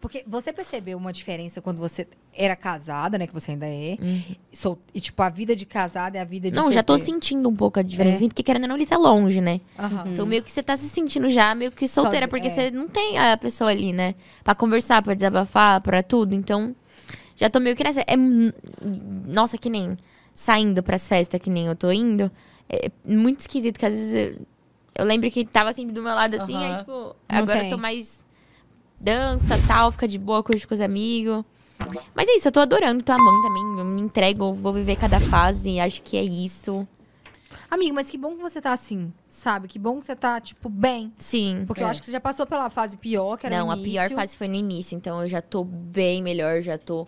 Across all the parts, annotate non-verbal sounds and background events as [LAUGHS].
Porque você percebeu uma diferença quando você era casada, né? Que você ainda é. Uhum. Sol... E, tipo, a vida de casada é a vida de. Não, solteiro. já tô sentindo um pouco a diferença, é. porque querendo ou não, ele tá longe, né? Uhum. Então, meio que você tá se sentindo já meio que solteira, porque é. você não tem a pessoa ali, né? Pra conversar, pra desabafar, pra tudo. Então, já tô meio que nessa. É... Nossa, que nem saindo pras festas, que nem eu tô indo. É, é muito esquisito, que às vezes. Eu, eu lembro que tava sempre do meu lado assim, uhum. aí, tipo, não agora tem. eu tô mais dança tal, fica de boa, curte com os amigos. Mas é isso, eu tô adorando, tô amando também. Eu me entrego, vou viver cada fase, acho que é isso. Amigo, mas que bom que você tá assim, sabe? Que bom que você tá, tipo, bem. Sim. Porque é. eu acho que você já passou pela fase pior, que era Não, o início. a pior fase foi no início, então eu já tô bem melhor, já tô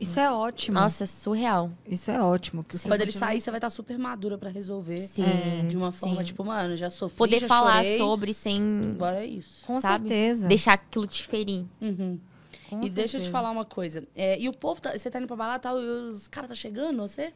isso é ótimo. Nossa, é surreal. Isso é ótimo. Que quando ele sair, você vai estar tá super madura para resolver. Sim. É, de uma forma, sim. tipo, mano, já sofri, Poder já falar chorei, sobre sem... Agora é isso. Com sabe? certeza. Deixar aquilo te ferir. Uhum. e certeza. deixa eu te falar uma coisa. É, e o povo, tá, você tá indo pra balada tá, e os caras tá chegando, você?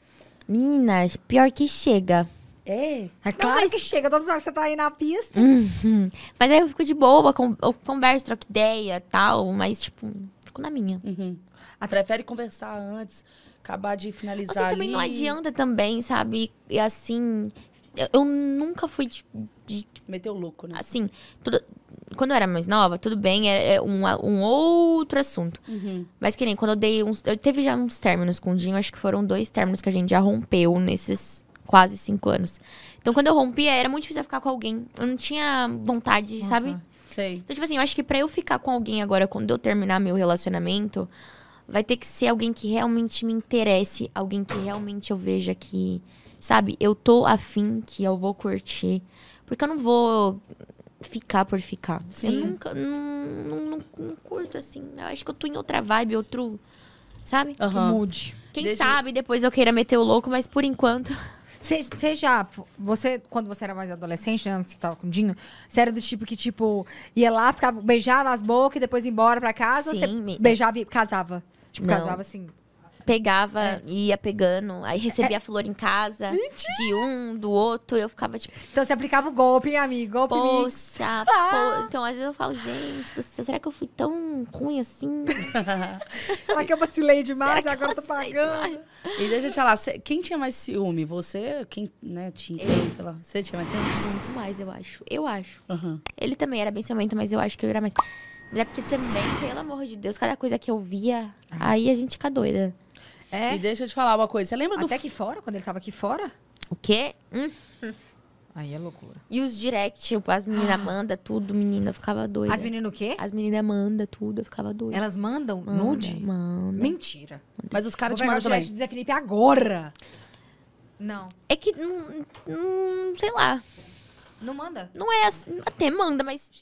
Meninas, pior que chega. É? é claro não, que chega, todos os que você tá aí na pista. Uhum. Mas aí eu fico de boa, com, eu converso, troco ideia tal, mas tipo fico na minha. Uhum. A ah, prefere conversar antes, acabar de finalizar. Você assim, também ali. não adianta também, sabe? E assim, eu, eu nunca fui de, de meteu louco, né? Assim, tudo, quando eu era mais nova, tudo bem, é, é, um, um, outro assunto. Uhum. Mas que nem quando eu dei uns. Eu teve já uns términos com o Dinho, acho que foram dois términos que a gente já rompeu nesses quase cinco anos. Então, quando eu rompia, era muito difícil ficar com alguém. Eu não tinha vontade, uhum. sabe? Sei. Então, tipo assim, eu acho que para eu ficar com alguém agora, quando eu terminar meu relacionamento, vai ter que ser alguém que realmente me interesse, alguém que realmente eu veja que, sabe, eu tô afim, que eu vou curtir. Porque eu não vou ficar por ficar. Sim. Eu nunca, não, não, não, curto assim. Eu acho que eu tô em outra vibe, outro. Sabe? Uhum. Mude. Quem Deixa... sabe depois eu queira meter o louco, mas por enquanto. Você já. Você, quando você era mais adolescente, antes né, você tava com o Dinho, você era do tipo que, tipo, ia lá, ficava, beijava as bocas e depois ia embora pra casa? Sim, ou me... beijava e casava? Tipo, não. casava assim pegava, é. ia pegando, aí recebia é. flor em casa Mentira. de um, do outro, eu ficava tipo. Então você aplicava o golpe, hein, amigo? Golpe Poxa, ah. po... então às vezes eu falo, gente do céu, será que eu fui tão ruim assim? [LAUGHS] será que eu vacilei demais? Será agora eu tô pagando. Demais? E deixa eu te falar, quem tinha mais ciúme? Você? Quem, né, tinha, sei lá. Você tinha mais ciúme? Muito mais, eu acho. Eu acho. Uhum. Ele também era bem ciumento, mas eu acho que eu era mais. É porque também, pelo amor de Deus, cada coisa que eu via, aí a gente fica doida. É. E deixa eu te falar uma coisa. Você lembra Até do. Até aqui fora, quando ele tava aqui fora? O quê? Hum. [LAUGHS] Aí é loucura. E os direct, tipo, as meninas [GASPS] mandam tudo, menina, eu ficava doida. As meninas o quê? As meninas mandam tudo, eu ficava doida. Elas mandam manda, nude? Manda. Mentira. Manda. Mas os caras te mandam também. Zé Felipe agora. Não. É que, hum, hum, sei lá. Não manda? Não é assim, até manda, mas...